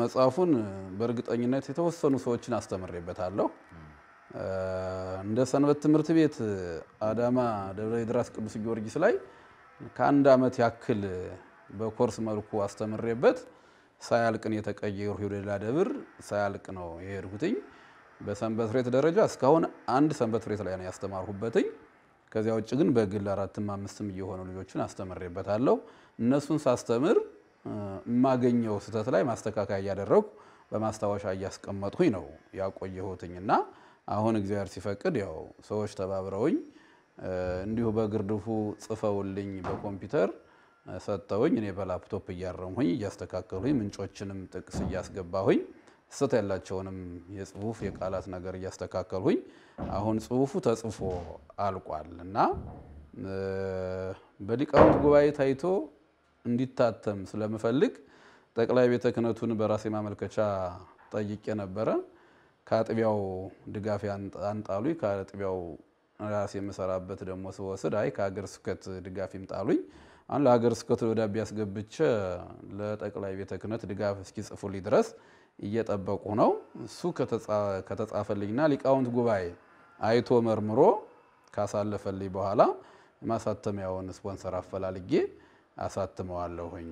መጽሐፉን በእርግጠኝነት የተወሰኑ ሰዎችን አስተምሬበታለሁ። እንደ ሰንበት ትምህርት ቤት አዳማ ደብረ ድራስ ቅዱስ ጊዮርጊስ ላይ ከአንድ ዓመት ያክል በኮርስ መልኩ አስተምሬበት ሳያልቅን የተቀየ የተቀየርኩ። ሌላ ደብር ሳያልቅ ነው የሄድኩትኝ። በሰንበት ሬት ደረጃ እስካሁን አንድ ሰንበት ሬት ላይ ነው ያስተማርሁበትኝ። ከዚያ ውጭ ግን በግል አራትም አምስትም እየሆኑ ልጆችን አስተምሬበታለሁ። እነሱን ሳስተምር የማገኘው ስህተት ላይ ማስተካከያ እያደረጉ በማስታወሻ እያስቀመጥኩኝ ነው ያቆየሁትኝና አሁን እግዚአብሔር ሲፈቅድ ያው ሰዎች ተባብረውኝ እንዲሁ በግርድፉ ጽፈውልኝ በኮምፒውተር ሰጥተውኝ እኔ በላፕቶፕ እያረምሁኝ እያስተካከሉኝ ምንጮችንም ጥቅስ እያስገባሁኝ ስህተት ያላቸውንም የጽሁፍ የቃላት ነገር እያስተካከልሁኝ አሁን ጽሁፉ ተጽፎ አልቋል እና በሊቃውንት ጉባኤ ታይቶ እንዲታተም ስለምፈልግ ጠቅላይ ቤተ ክህነቱን በራሴ ማመልከቻ ጠይቄ ነበረ። ከአጥቢያው ድጋፍ አንጣሉኝ። ከአጥቢያው ራሴ የምሰራበት ደግሞ ስወስድ አይ ከሀገር ስብከት ድጋፍ ይምጣሉኝ። አሁን ለሀገር ስብከቱ ደብዳቤ አስገብቼ ለጠቅላይ ቤተ ክህነት ድጋፍ እስኪጽፉልኝ ድረስ እየጠበቁ ነው። እሱ ከተጻፈልኝና ሊቃውንት ጉባኤ አይቶ መርምሮ ካሳለፈልኝ በኋላ ማሳተሚያውን ስፖንሰር አፈላልጌ አሳትመዋለሁኝ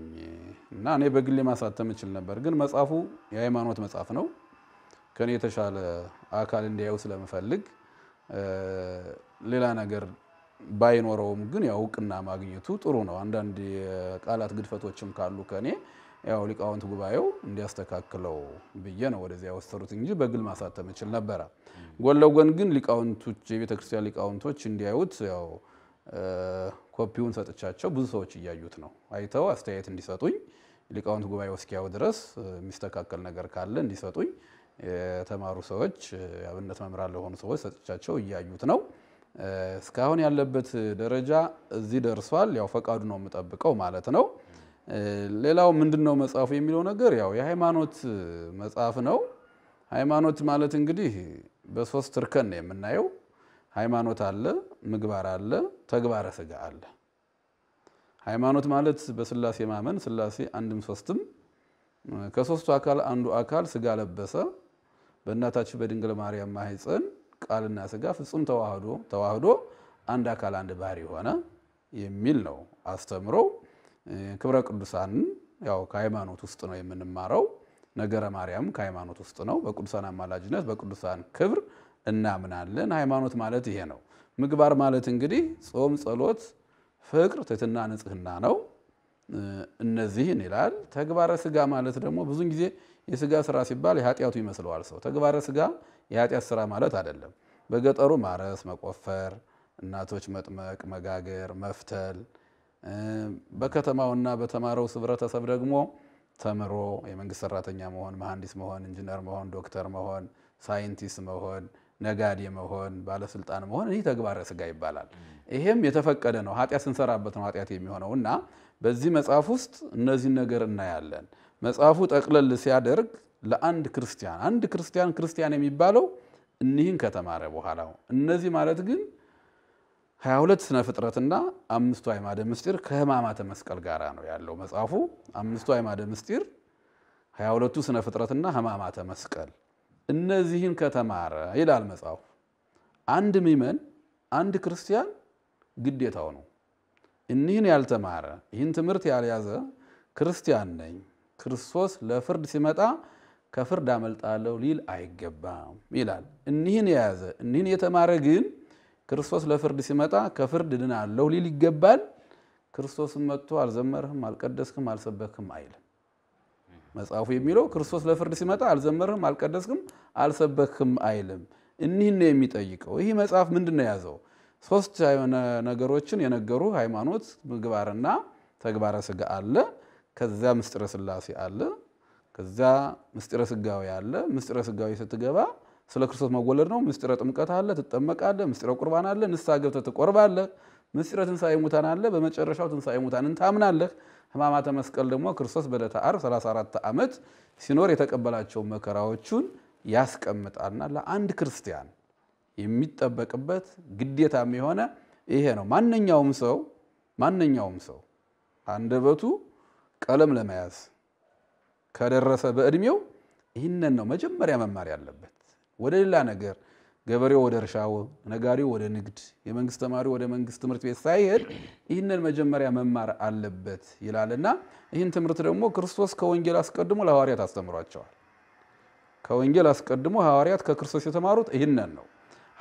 እና እኔ በግሌ ማሳተም እችል ነበር፣ ግን መጽሐፉ የሃይማኖት መጽሐፍ ነው። ከኔ የተሻለ አካል እንዲያየው ስለምፈልግ ሌላ ነገር ባይኖረውም ግን ያው እውቅና ማግኘቱ ጥሩ ነው። አንዳንድ የቃላት ግድፈቶችም ካሉ ከኔ ያው ሊቃውንት ጉባኤው እንዲያስተካክለው ብዬ ነው ወደዚያ ያወሰሩት እንጂ በግል ማሳተም እችል ነበረ። ጎን ለጎን ግን ሊቃውንቶች የቤተ ክርስቲያን ሊቃውንቶች እንዲያዩት ያው ኮፒውን ሰጥቻቸው ብዙ ሰዎች እያዩት ነው። አይተው አስተያየት እንዲሰጡኝ ሊቃውንት ጉባኤው እስኪያው ድረስ የሚስተካከል ነገር ካለ እንዲሰጡኝ የተማሩ ሰዎች አብነት መምህራን ለሆኑ ሰዎች ሰጥቻቸው እያዩት ነው። እስካሁን ያለበት ደረጃ እዚህ ደርሷል። ያው ፈቃዱ ነው የምጠብቀው ማለት ነው። ሌላው ምንድን ነው መጽሐፉ የሚለው ነገር ያው የሃይማኖት መጽሐፍ ነው። ሃይማኖት ማለት እንግዲህ በሶስት እርከን ነው የምናየው። ሃይማኖት አለ፣ ምግባር አለ፣ ተግባረ ስጋ አለ። ሃይማኖት ማለት በስላሴ ማመን ስላሴ አንድም ሶስትም ከሶስቱ አካል አንዱ አካል ስጋ ለበሰ በእናታችን በድንግል ማርያም ማህፀን ቃልና ስጋ ፍጹም ተዋህዶ ተዋህዶ አንድ አካል አንድ ባህሪ ሆነ የሚል ነው አስተምሮ ክብረ ቅዱሳን ያው ከሃይማኖት ውስጥ ነው የምንማረው። ነገረ ማርያም ከሃይማኖት ውስጥ ነው። በቅዱሳን አማላጅነት በቅዱሳን ክብር እናምናለን። ሃይማኖት ማለት ይሄ ነው። ምግባር ማለት እንግዲህ ጾም፣ ጸሎት፣ ፍቅር፣ ትትና ንጽህና ነው። እነዚህን ይላል። ተግባረ ስጋ ማለት ደግሞ ብዙን ጊዜ የስጋ ስራ ሲባል የኃጢአቱ ይመስለዋል ሰው። ተግባረ ስጋ የኃጢአት ስራ ማለት አይደለም። በገጠሩ ማረስ፣ መቆፈር፣ እናቶች መጥመቅ፣ መጋገር፣ መፍተል በከተማውና በተማረው ህብረተሰብ ደግሞ ተምሮ የመንግስት ሰራተኛ መሆን፣ መሐንዲስ መሆን፣ ኢንጂነር መሆን፣ ዶክተር መሆን፣ ሳይንቲስት መሆን፣ ነጋዴ መሆን፣ ባለስልጣን መሆን ይህ ተግባረ ስጋ ይባላል። ይሄም የተፈቀደ ነው። ኃጢአት ስንሰራበት ነው ኃጢአት የሚሆነው እና በዚህ መጽሐፍ ውስጥ እነዚህን ነገር እናያለን። መጽሐፉ ጠቅለል ሲያደርግ ለአንድ ክርስቲያን አንድ ክርስቲያን ክርስቲያን የሚባለው እኒህን ከተማረ በኋላ እነዚህ ማለት ግን 22 ስነ ፍጥረትና አምስቱ አይማደ ምስጢር ከህማማተ መስቀል ጋር ነው ያለው መጽሐፉ። አምስቱ አይማደ ምስጢር 22ቱ ስነ ፍጥረትና ህማማተ መስቀል እነዚህን ከተማረ ይላል መጽሐፉ፣ አንድ ሚመን አንድ ክርስቲያን ግዴታው ነው። እኒህን ያልተማረ ይህን ትምህርት ያልያዘ ክርስቲያን ነኝ ክርስቶስ ለፍርድ ሲመጣ ከፍርድ አመልጣለሁ ሊል አይገባም ይላል። እኒህን የያዘ እኒህን የተማረ ግን ክርስቶስ ለፍርድ ሲመጣ ከፍርድ ድናለሁ ሊል ይገባል። ክርስቶስ መጥቶ አልዘመርህም፣ አልቀደስክም፣ አልሰበክም አይልም። መጽሐፉ የሚለው ክርስቶስ ለፍርድ ሲመጣ አልዘመርህም፣ አልቀደስክም፣ አልሰበክም አይልም። እኒህን ነው የሚጠይቀው። ይህ መጽሐፍ ምንድን ነው የያዘው? ሶስት ነገሮችን የነገሩ ሃይማኖት፣ ምግባርና ተግባረ ስጋ አለ። ከዛ ምስጢረ ስላሴ አለ። ከዛ ምስጢረ ስጋዊ አለ። ምስጢረ ስጋዊ ስትገባ ስለ ክርስቶስ መወለድ ነው። ምስጢረ ጥምቀት አለ፣ ትጠመቃለህ። ምስጢረ ቁርባን አለ፣ ንስሐ ገብተህ ትቆርባለህ። ምስጢረ ትንሣኤ ሙታን አለ፣ በመጨረሻው ትንሣኤ ሙታን እንታምናለህ። ሕማማተ መስቀል ደግሞ ክርስቶስ በዕለተ ዓርብ 34 ዓመት ሲኖር የተቀበላቸው መከራዎቹን ያስቀምጣልና ለአንድ ክርስቲያን የሚጠበቅበት ግዴታም የሆነ ይሄ ነው። ማንኛውም ሰው ማንኛውም ሰው አንደበቱ ቀለም ለመያዝ ከደረሰ በዕድሜው ይህንን ነው መጀመሪያ መማር ያለበት። ወደ ሌላ ነገር ገበሬው ወደ እርሻው፣ ነጋሪው ወደ ንግድ፣ የመንግስት ተማሪው ወደ መንግስት ትምህርት ቤት ሳይሄድ ይህንን መጀመሪያ መማር አለበት ይላልና ይህን ትምህርት ደግሞ ክርስቶስ ከወንጌል አስቀድሞ ለሐዋርያት አስተምሯቸዋል። ከወንጌል አስቀድሞ ሐዋርያት ከክርስቶስ የተማሩት ይህንን ነው።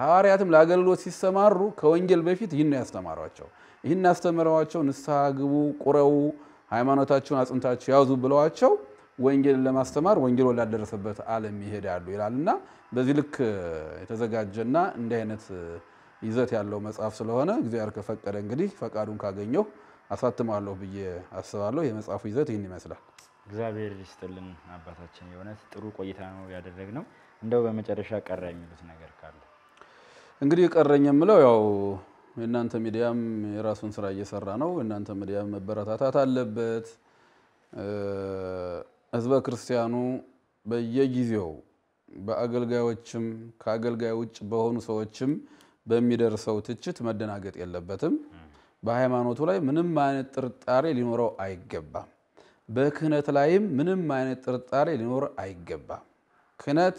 ሐዋርያትም ለአገልግሎት ሲሰማሩ ከወንጌል በፊት ይህን ያስተማሯቸው። ይህን ያስተምረዋቸው ንስሐ ግቡ፣ ቁረቡ፣ ሃይማኖታችሁን አጽንታችሁ ያዙ ብለዋቸው ወንጌልን ለማስተማር ወንጌል ወዳልደረሰበት ዓለም ይሄዳሉ ይላል እና በዚህ ልክ የተዘጋጀና እንዲህ አይነት ይዘት ያለው መጽሐፍ ስለሆነ እግዚአብሔር ከፈቀደ እንግዲህ ፈቃዱን ካገኘሁ አሳትማለሁ ብዬ አስባለሁ። የመጽሐፉ ይዘት ይህን ይመስላል። እግዚአብሔር ይስጥልን አባታችን፣ የእውነት ጥሩ ቆይታ ነው ነው። እንደው በመጨረሻ ቀረ የሚሉት ነገር ካለ እንግዲህ ቀረኝ የምለው ያው የእናንተ ሚዲያም የራሱን ስራ እየሰራ ነው። የእናንተ ሚዲያም መበረታታት አለበት። ህዝበ ክርስቲያኑ በየጊዜው በአገልጋዮችም ከአገልጋይ ውጭ በሆኑ ሰዎችም በሚደርሰው ትችት መደናገጥ የለበትም። በሃይማኖቱ ላይ ምንም አይነት ጥርጣሬ ሊኖረው አይገባም። በክህነት ላይም ምንም አይነት ጥርጣሬ ሊኖር አይገባም። ክህነት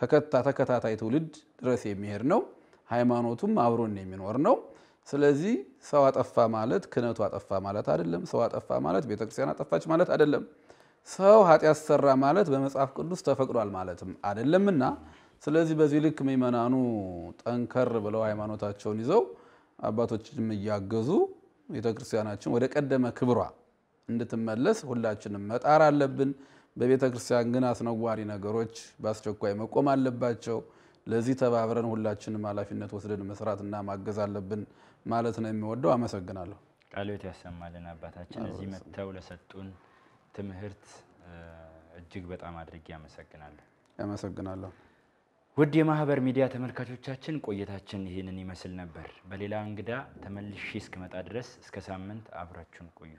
ተከታ ተከታታይ ትውልድ ድረስ የሚሄድ ነው። ሃይማኖቱም አብሮን የሚኖር ነው። ስለዚህ ሰው አጠፋ ማለት ክህነቱ አጠፋ ማለት አይደለም። ሰው አጠፋ ማለት ቤተክርስቲያን አጠፋች ማለት አይደለም። ሰው ኃጢአት ሰራ ማለት በመጽሐፍ ቅዱስ ተፈቅዷል ማለትም አይደለምና፣ ስለዚህ በዚህ ልክ ምእመናኑ ጠንከር ብለው ሃይማኖታቸውን ይዘው አባቶችም እያገዙ ቤተክርስቲያናችን ወደ ቀደመ ክብሯ እንድትመለስ ሁላችንም መጣር አለብን። በቤተክርስቲያን ግን አስነዋሪ ነገሮች በአስቸኳይ መቆም አለባቸው። ለዚህ ተባብረን ሁላችንም ኃላፊነት ወስደን መስራትና ማገዝ አለብን ማለት ነው የሚወደው። አመሰግናለሁ። ቃሎት ያሰማልን አባታችን እዚህ መጥተው ለሰጡን ትምህርት እጅግ በጣም አድርጌ አመሰግናለሁ። አመሰግናለሁ። ውድ የማህበር ሚዲያ ተመልካቾቻችን ቆይታችን ይህንን ይመስል ነበር። በሌላ እንግዳ ተመልሼ እስክመጣ ድረስ እስከ ሳምንት አብራችሁን ቆዩ።